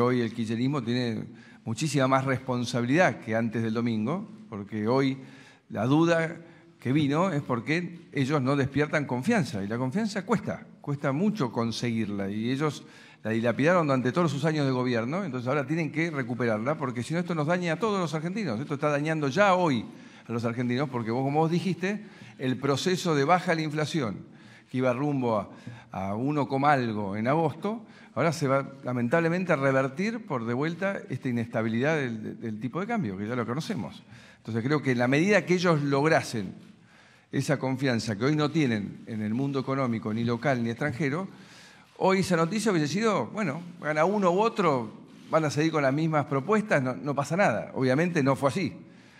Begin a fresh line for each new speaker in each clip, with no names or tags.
Hoy el kirchnerismo tiene muchísima más responsabilidad que antes del domingo, porque hoy la duda que vino es porque ellos no despiertan confianza, y la confianza cuesta, cuesta mucho conseguirla, y ellos la dilapidaron durante todos sus años de gobierno, entonces ahora tienen que recuperarla, porque si no esto nos daña a todos los argentinos, esto está dañando ya hoy a los argentinos, porque vos, como vos dijiste, el proceso de baja de la inflación, que iba rumbo a, a 1, algo en agosto, ahora se va lamentablemente a revertir por de vuelta esta inestabilidad del, tipo de cambio, que ya lo conocemos. Entonces creo que en la medida que ellos lograsen esa confianza que hoy no tienen en el mundo económico, ni local ni extranjero, hoy esa noticia hubiese sido, bueno, gana uno u otro, van a seguir con las mismas propuestas, no, pasa nada. Obviamente no fue así.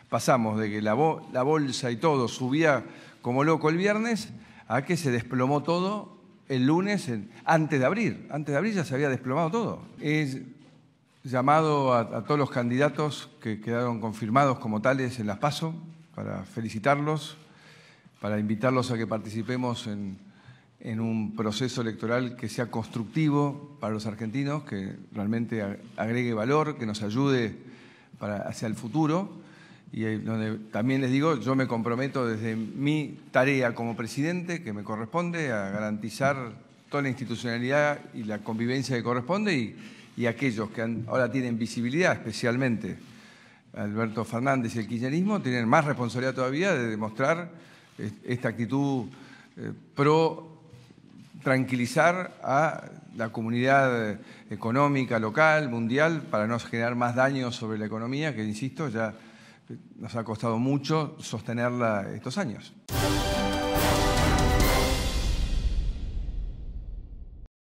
Pasamos de que la bolsa y todo subía como loco el viernes a que se desplomó todo el lunes, antes de abrir, antes de abrir ya se había desplomado todo. Es llamado a, todos los candidatos que quedaron confirmados como tales en las PASO para felicitarlos, para invitarlos a que participemos en, un proceso electoral que sea constructivo para los argentinos, que realmente agregue valor, que nos ayude hacia el futuro y donde también les digo, yo me comprometo desde mi tarea como presidente, que me corresponde, a garantizar toda la institucionalidad y la convivencia que corresponde y, aquellos que ahora tienen visibilidad, especialmente Alberto Fernández y el kirchnerismo, tienen más responsabilidad todavía de demostrar esta actitud eh, pro tranquilizar a la comunidad económica local, mundial, para no generar más daños sobre la economía, que insisto, ya nos ha costado mucho sostenerla estos años.